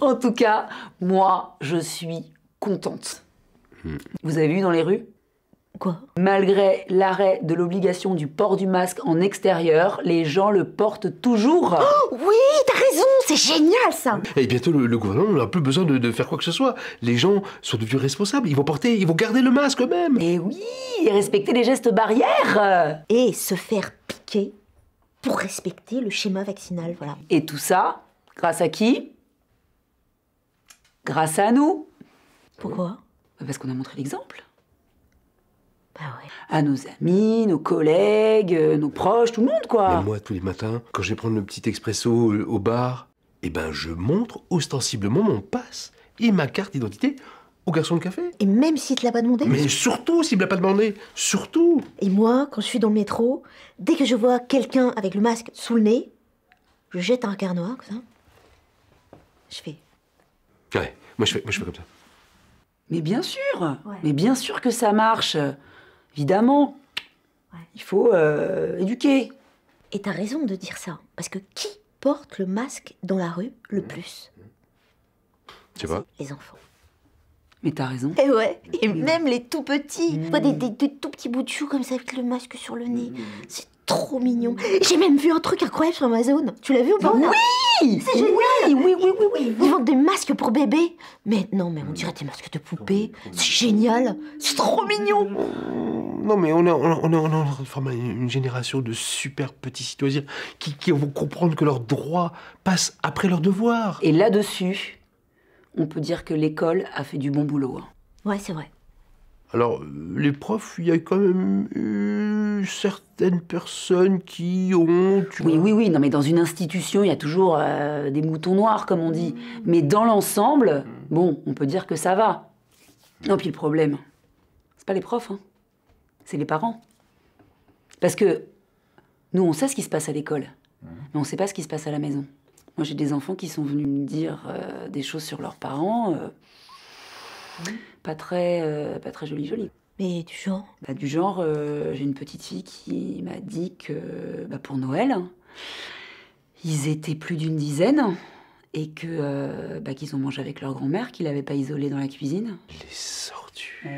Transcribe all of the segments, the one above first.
en tout cas, moi, je suis contente. Hmm. Vous avez vu dans les rues Quoi Malgré l'arrêt de l'obligation du port du masque en extérieur, les gens le portent toujours. Oh, oui, t'as raison, c'est génial ça. Et bientôt le, gouvernement n'a plus besoin de, faire quoi que ce soit. Les gens sont devenus responsables. Ils vont porter, ils vont garder le masque eux-mêmes. Et oui, respecter les gestes barrières. Et se faire piquer pour respecter le schéma vaccinal, voilà. Et tout ça Grâce à qui Grâce à nous. Pourquoi bah, Parce qu'on a montré l'exemple. Bah ouais. À nos amis, nos collègues, euh, nos proches, tout le monde quoi. Mais moi, tous les matins, quand je vais prendre le petit expresso euh, au bar, eh ben je montre ostensiblement mon passe et ma carte d'identité au garçon de café. Et même s'il te l'a pas demandé Mais surtout s'il ne l'a pas demandé Surtout Et moi, quand je suis dans le métro, dès que je vois quelqu'un avec le masque sous le nez, je jette un regard noir, comme ça. Je fais. Ouais, moi je fais, moi, je fais comme ça. Mais bien sûr Mais bien sûr que ça marche Évidemment Il faut euh, éduquer Et t'as raison de dire ça, parce que qui porte le masque dans la rue le mmh. plus Tu vois pas. Les enfants. Mais t'as raison. Et eh ouais, et même les tout petits. Mmh. Des, des, tout petits bouts de choux comme ça avec le masque sur le nez. Mmh. C'est trop mignon. J'ai même vu un truc incroyable sur Amazon. Tu l'as vu ou pas Oui C'est génial oui, oui, oui, oui, Ils vendent des masques pour bébés. Mais non, mais on dirait des masques de poupées. C'est génial. C'est trop mignon. Euh, non, mais on est, en train de former une génération de super petits citoyens qui, vont comprendre que leurs droits passent après leurs devoirs. Et là-dessus, on peut dire que l'école a fait du bon boulot. Hein. Ouais, c'est vrai. Alors, euh, les profs, il y a quand même eu certaines personnes qui ont... Oui, oui, oui, non, mais dans une institution, il y a toujours euh, des moutons noirs, comme on dit. Mm. Mais dans l'ensemble, mm. bon, on peut dire que ça va. Non, puis le problème, c'est pas les profs, hein. c'est les parents. Parce que nous, on sait ce qui se passe à l'école, mm. mais on ne sait pas ce qui se passe à la maison. Moi, j'ai des enfants qui sont venus me dire euh, des choses sur leurs parents, euh, pas très, jolies pas très joli. Mais du genre bah, Du genre, euh, j'ai une petite fille qui m'a dit que bah, pour Noël, ils étaient plus d'une dizaine et que euh, bah, qu'ils ont mangé avec leur grand-mère, qu'ils l'avaient pas isolée dans la cuisine. Les sortures.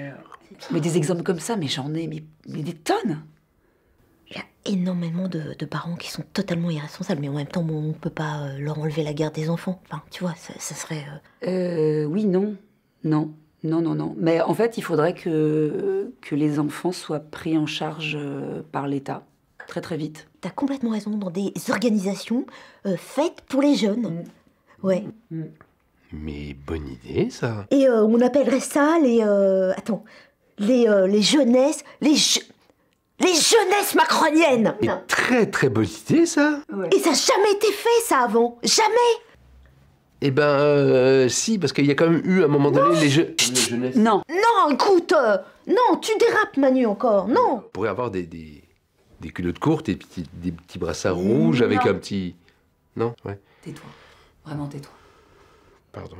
Mais des exemples comme ça, mais j'en ai mais, des tonnes. Il y a énormément de, parents qui sont totalement irresponsables, mais en même temps, on ne peut pas euh, leur enlever la garde des enfants. Enfin, tu vois, ça, serait. euh oui, non, non, non, non, non. Mais en fait, il faudrait que, que les enfants soient pris en charge euh, par l'État très très vite. T'as complètement raison, dans des organisations euh, faites pour les jeunes. Mm. Ouais. Mm. Mais bonne idée ça. Et euh, on appellerait ça les... attends, les, les jeunesses... Les, je... les jeunesses macroniennes Très très bonne idée ça. Et ça n'a jamais été fait ça avant. Jamais eh ben, euh, si, parce qu'il y a quand même eu à un moment donné les jeux. Non. Non, écoute euh, Non, tu dérapes, Manu, encore Non On pourrait avoir des, des, culottes courtes et des petits brassards rouges avec un petit. Non Ouais. Tais-toi. Vraiment, tais-toi. Pardon.